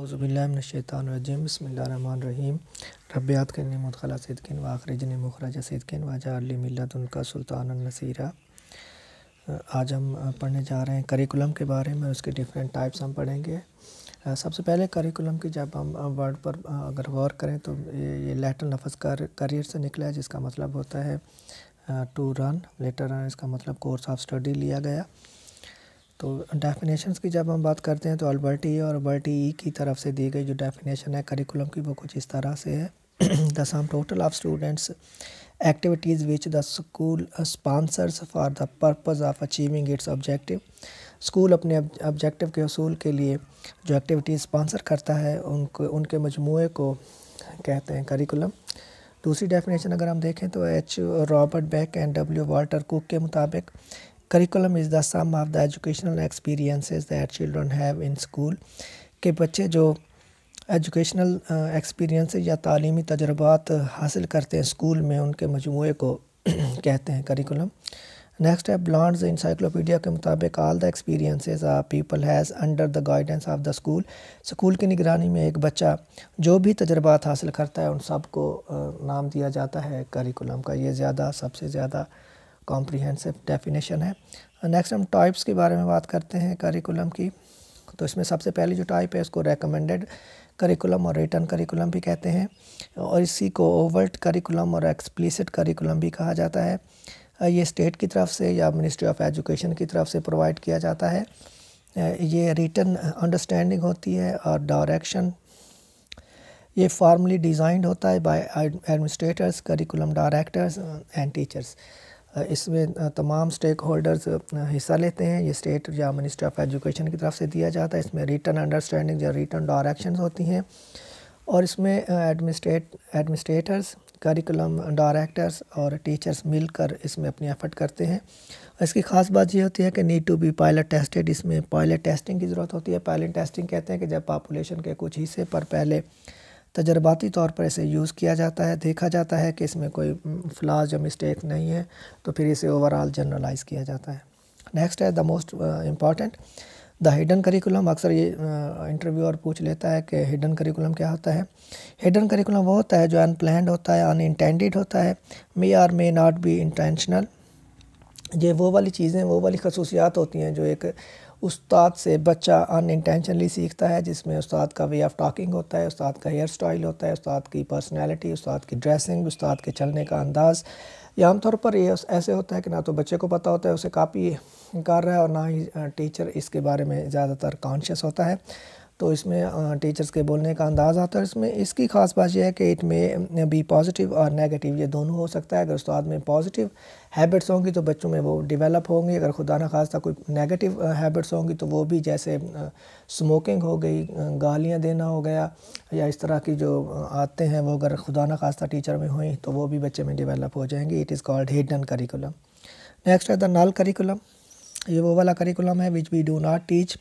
अज़बिल्लाशैतरजीम बसमीम रब्यात के मुतखला सदकिन व आखरजन मखराज सदकिन वाजारली मिलत उनका सुल्तान नसीरा आज हम पढ़ने जा रहे हैं करिकुलम के बारे में उसके डिफरेंट टाइप्स हम पढ़ेंगे सबसे पहले करिकुलम की जब हम वर्ड पर अगर गौर करें तो ये लेटर लफ्ज़ कर करियर से निकला है जिसका मतलब होता है टू रन लेटर रन इसका मतलब कोर्स ऑफ स्टडी लिया गया तो डेफिनेशंस की जब हम बात करते हैं तो अल्बर्टी और अल्बर्टी ई e की तरफ से दी गई जो डेफिनेशन है करिकुलम की वो कुछ इस तरह से है the sum total of students activities which the school sponsors for the purpose of achieving its objective school अपने ऑब्जेक्टिव के असूल के लिए जो एक्टिविटीज़ स्पॉन्सर करता है उनको उनके मजमू को कहते हैं करिकुलम दूसरी डेफिनेशन अगर हम देखें तो H Robert Beck and W Walter Cook के मुताबिक curriculum is the sum of the educational experiences that children have in school के बच्चे जो एजुकेशनल एक्सपीरियंस uh, या तालीमी तजर्बात uh, हासिल करते हैं स्कूल में उनके मजमू को कहते हैं करिकुलम नेक्स्ट है ब्लॉन्ड्स इंसाइक्लोपीडिया के मुताबिक all the experiences a people has under the guidance of the school school की निगरानी में एक बच्चा जो भी तजर्बात हासिल करता है उन सब को uh, नाम दिया जाता है करिकुलम का ये ज़्यादा सबसे ज़्यादा कॉम्प्रीहेंसिव डेफिनेशन है नेक्स्ट uh, हम टाइप्स के बारे में बात करते हैं करिकुलम की तो इसमें सबसे पहले जो टाइप है उसको रेकमेंडेड करिकुलम और रिटर्न करिकुलम भी कहते हैं और इसी को ओवर्ट करिकुलम और एक्सप्लिसिट करिकुलम भी कहा जाता है uh, ये स्टेट की तरफ से या मिनिस्ट्री ऑफ एजुकेशन की तरफ से प्रोवाइड किया जाता है uh, ये रिटर्न अंडरस्टैंडिंग होती है और डायरेक्शन ये फॉर्मली डिज़ाइंड होता है by administrators curriculum directors and teachers इसमें तमाम स्टेक होल्डर्स हिस्सा लेते हैं ये स्टेट या मिनिस्ट्री ऑफ एजुकेशन की तरफ से दिया जाता है इसमें रिटर्न अंडरस्टैंडिंग या रिटर्न डायरेक्शंस होती हैं और इसमें एडमिनिस्ट्रेट एडमिनिस्ट्रेटर्स करिकुलम डायरेक्टर्स और टीचर्स मिलकर इसमें अपनी एफर्ट करते हैं इसकी ख़ास बात यह होती है कि need to be pilot tested इसमें पायलट टेस्टिंग की ज़रूरत होती है पायलट टेस्टिंग कहते हैं कि जब पॉपुलेशन के कुछ हिस्से पर पहले तजर्बाती तौर पर इसे यूज़ किया जाता है देखा जाता है कि इसमें कोई फ्लाज या मिस्टेक नहीं है तो फिर इसे ओवरऑल जनरलाइज किया जाता है नेक्स्ट है the most important the hidden curriculum अक्सर ये इंटरव्यू uh, और पूछ लेता है कि हिडन करिकुलम क्या होता है हिडन करिकुलम वो होता है जो अनप्लैंड होता है अनइंटेंडेड होता है may or may not be intentional ये वो वाली चीज़ें वो वाली खसूसियात होती हैं जो एक उस्ताद से बच्चा अनइंटेंशनली सीखता है जिसमें उस्ताद का वे ऑफ टॉकिंग होता है उस्ताद का हेयर स्टाइल होता है उस्ताद की पर्सनैलिटी उस्ताद की ड्रेसिंग उस्ताद के चलने का अंदाज़ या आमतौर पर ये ऐसे होता है कि ना तो बच्चे को पता होता है उसे कापी कर रहा है और ना ही टीचर इसके बारे में ज़्यादातर कॉन्शियस होता है तो इसमें टीचर्स के बोलने का अंदाज़ आता है इसमें इसकी खास बात यह है कि इट में बी पॉजिटिव और नेगेटिव ये दोनों हो सकता है अगर उस्ताद में पॉजिटिव हैबिट्स होंगी तो बच्चों में वो डेवलप होंगी अगर खुदा न खास्ता कोई नेगेटिव हैबिट्स होंगी तो वो भी जैसे स्मोकिंग हो गई गालियाँ देना हो गया या इस तरह की जो आते हैं वो अगर खुदा न खास्ता टीचर में हुई तो वो भी बच्चे में डेवलप हो जाएंगी it is called hidden curriculum next है द नल करिकुलम ये वो वाला करिकुलम है which we do not teach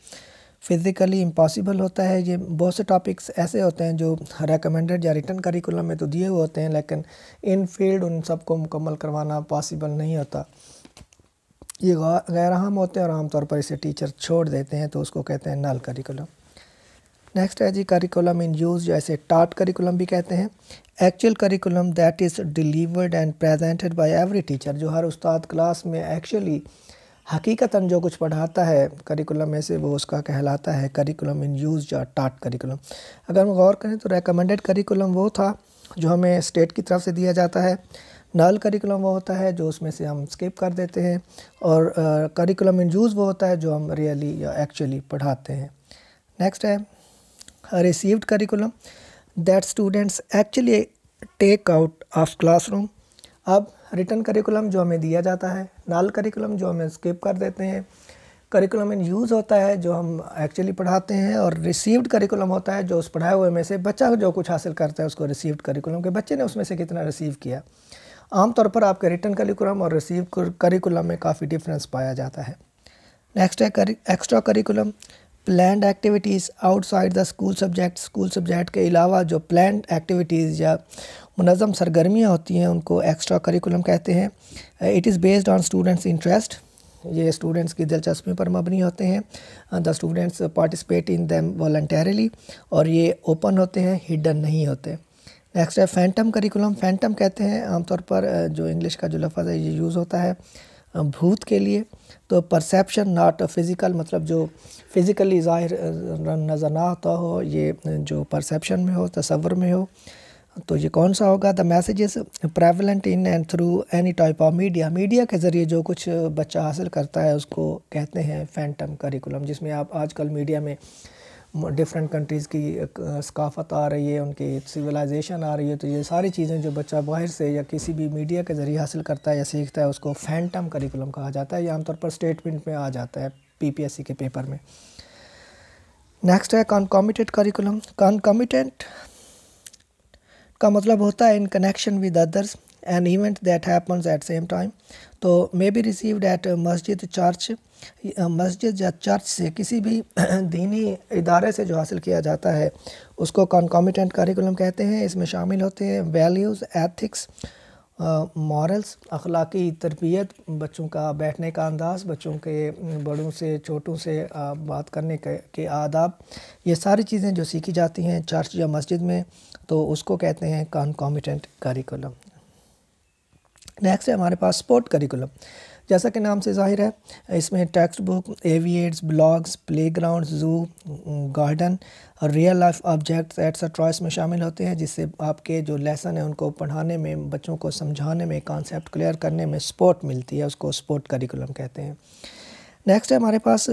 physically impossible होता है ये बहुत से टॉपिक्स ऐसे होते हैं जो रेकमेंडेड या रिटर्न करिकुलम में तो दिए हुए होते हैं लेकिन इन फील्ड उन सबको मुकम्मल करवाना पॉसिबल नहीं होता ये गैर अहम होते हैं और आमतौर पर इसे टीचर छोड़ देते हैं तो उसको कहते हैं नल करिकुलम नेक्स्ट है जी करिकुलम इन यूज़ जो ऐसे टाट करिकुलम भी कहते हैं actual curriculum that is delivered and presented by every teacher जो हर उस्ताद क्लास में एक्चुअली हकीकता जो कुछ पढ़ाता है करिकुलम में से वो उसका कहलाता है करिकुलम इन यूज या टाट करिकुलम अगर हम गौर करें तो रेकमेंडेड करिकुलम वो था जो हमें स्टेट की तरफ से दिया जाता है नल करिकुलम वो होता है जो उसमें से हम स्किप कर देते हैं और करिकुलम इन यूज़ वो होता है जो हम रियली या एक्चुअली पढ़ाते हैं नेक्स्ट है received curriculum that students actually take out of classroom अब रिटर्न करिकुलम जो हमें दिया जाता है नाल करिकुलम जो हमें स्किप कर देते हैं करिकुलम इन यूज़ होता है जो हम एक्चुअली पढ़ाते हैं और रिसीव्ड करिकुलम होता है जो उस पढ़ाए हुए में से बच्चा जो कुछ हासिल करता है उसको रिसीव्ड करिकुलम के बच्चे ने उसमें से कितना रिसीव किया आमतौर पर आपके रिटर्न करिकुलम और रिसीव करिकुलम में काफ़ी डिफरेंस पाया जाता है नेक्स्ट है extra curriculum plan activities outside the school subject school subject के अलावा जो प्लान एक्टिविटीज़ या मनज़म सरगर्मियाँ होती हैं उनको एक्स्ट्रा करिकुलम कहते हैं it is based on students interest ये स्टूडेंट्स की दिलचस्पी पर मबनी होते हैं the students participate in them voluntarily और ये ओपन होते हैं हिडन नहीं होते नेक्स्ट है फैंटम करिकुलम फैंटम कहते हैं आमतौर पर uh, जो इंग्लिश का जो लफज है ये यूज़ होता है भूत के लिए तो परसेप्शन नॉट फिज़िकल मतलब जो फिज़िकली ज़ाहिर नज़र ना आता हो ये जो परसेप्शन में हो तस्वर में हो तो ये कौन सा होगा the messages prevalent in and through any type of media media के ज़रिए जो कुछ बच्चा हासिल करता है उसको कहते हैं फैंटम करिकुलम जिसमें आप आजकल मीडिया में डिफरेंट कंट्रीज़ की सकाफ़त आ रही है उनकी सिविलाइजेशन आ रही है तो ये सारी चीज़ें जो बच्चा बाहर से या किसी भी मीडिया के ज़रिए हासिल करता है या सीखता है उसको फैंटम करिकुलम कहा जाता है या आमतौर पर स्टेटमेंट में आ जाता है पीपीएससी के पेपर में नेक्स्ट है कॉन्कॉमिटेंट करिकुलम कॉन्कॉमिटेंट का मतलब होता है in connection with others an event that happens at same time तो मे बी रिसीव्ड एट मस्जिद चर्च मस्जिद या चर्च से किसी भी दीनी इदारे से जो हासिल किया जाता है उसको कॉन्कॉमिटेंट करिकुलम कहते हैं इसमें शामिल होते हैं वैल्यूज़ एथिक्स मॉरल्स अखलाकी तरबियत बच्चों का बैठने का अंदाज़ बच्चों के बड़ों से छोटों से uh, बात करने के, के आदाब ये सारी चीज़ें जो सीखी जाती हैं चर्च या मस्जिद में तो उसको कहते हैं कॉन्कॉमिटेंट करिकुलम नेक्स्ट है हमारे पास स्पोर्ट करिकुलम जैसा कि नाम से जाहिर है इसमें टेक्स्ट बुक एवियट्स ब्लॉग्स प्लेग्राउंड जू गार्डन और रियल लाइफ ऑब्जेक्ट्स एट्सट्रा इसमें शामिल होते हैं जिससे आपके जो लेसन है उनको पढ़ाने में बच्चों को समझाने में कॉन्सेप्ट क्लियर करने में सपोर्ट मिलती है उसको स्पोर्ट करिकुलम कहते हैं नेक्स्ट है हमारे पास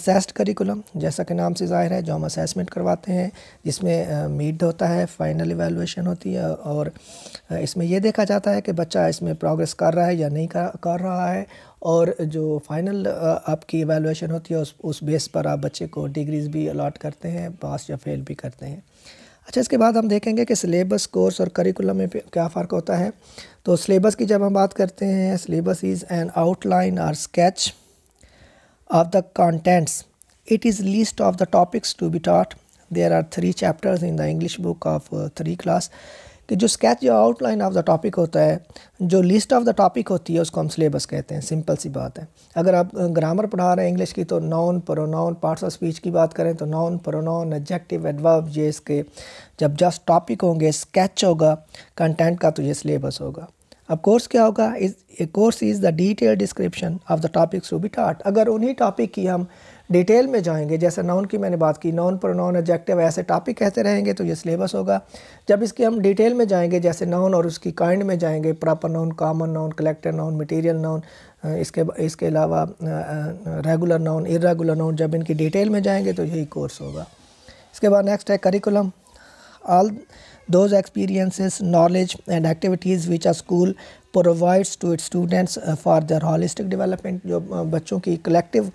सेस्ट करिकुलम जैसा कि नाम से जाहिर है जो हम असेसमेंट करवाते हैं जिसमें मीड होता है फाइनल इवेलुएशन होती है और इसमें यह देखा जाता है कि बच्चा इसमें प्रोग्रेस कर रहा है या नहीं कर, कर रहा है और जो फाइनल आपकी इवेलुएशन होती है उस उस बेस पर आप बच्चे को डिग्रीज़ भी अलाट करते हैं पास या फेल भी करते हैं अच्छा इसके बाद हम देखेंगे कि सिलेबस कोर्स और करिकुलम में क्या फ़र्क होता है तो सिलेबस की जब हम बात करते हैं सिलेबस इज़ एन आउटलाइन और sketch of the contents it is list of the topics to be taught there are three chapters in the english book of uh, three class कि जो स्केच या आउटलाइन ऑफ द टॉपिक होता है जो list of the topic होती है उसको हम सिलेबस कहते हैं सिंपल सी बात है अगर आप ग्रामर पढ़ा रहे हैं इंग्लिश की तो noun pronoun parts of speech की बात करें तो नॉन प्रोनाउन एडजेक्टिव एडवर्ब ये इसके जब जस्ट टॉपिक होंगे स्केच होगा कंटेंट का तो ये सिलेबस होगा अब कोर्स क्या होगा is course is the detail description of the topics to be taught अगर उन्हीं टॉपिक की हम डिटेल में जाएंगे जैसे नॉन की मैंने बात की नॉन नॉन एडजेक्टिव ऐसे टॉपिक कहते रहेंगे तो ये सिलेबस होगा जब इसकी हम डिटेल में जाएंगे जैसे नॉन और उसकी काइंड में जाएंगे proper noun common noun collective noun material noun इसके इसके अलावा रेगुलर नॉन इरेगुलर नाउन जब इनकी डिटेल में जाएंगे तो यही कोर्स होगा इसके बाद नेक्स्ट है curriculum all those experiences knowledge and activities which a school provides to its students uh, for their holistic development जो uh, बच्चों की collective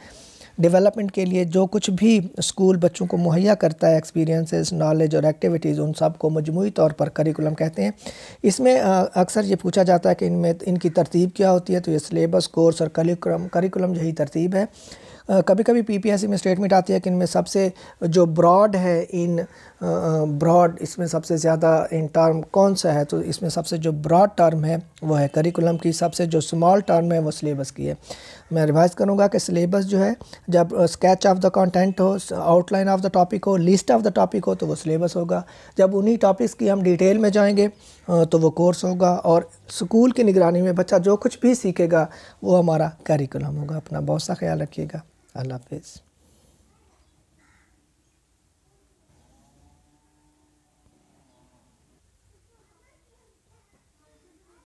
डेवलपमेंट के लिए जो कुछ भी स्कूल बच्चों को मुहैया करता है एक्सपीरियंसेस नॉलेज और एक्टिविटीज़ उन सब को मजमू तौर पर करिकुलम कहते हैं इसमें uh, अक्सर ये पूछा जाता है कि इनमें इनकी तरतीब क्या होती है तो ये सिलेबस कोर्स और करिकुलम करिकुलम यही तरतीब है कभी कभी पीपीएससी में स्टेटमेंट आती है कि इनमें सबसे जो ब्रॉड है इन ब्रॉड इसमें सबसे ज़्यादा इन टर्म कौन सा है तो इसमें सबसे जो ब्रॉड टर्म है वो है करिकुलम की सबसे जो स्मॉल टर्म है वो सिलेबस की है मैं रिवाइज करूँगा कि सिलेबस जो है जब स्केच ऑफ द कंटेंट हो आउटलाइन ऑफ द टॉपिक हो लिस्ट ऑफ द टॉपिक हो तो वो सिलेबस होगा जब उन्हीं टॉपिक्स की हम डिटेल में जाएंगे तो वो कोर्स होगा और स्कूल की निगरानी में बच्चा जो कुछ भी सीखेगा वो हमारा करिकुलम होगा अपना बहुत सा ख्याल रखिएगा अल्लाह हाफिज़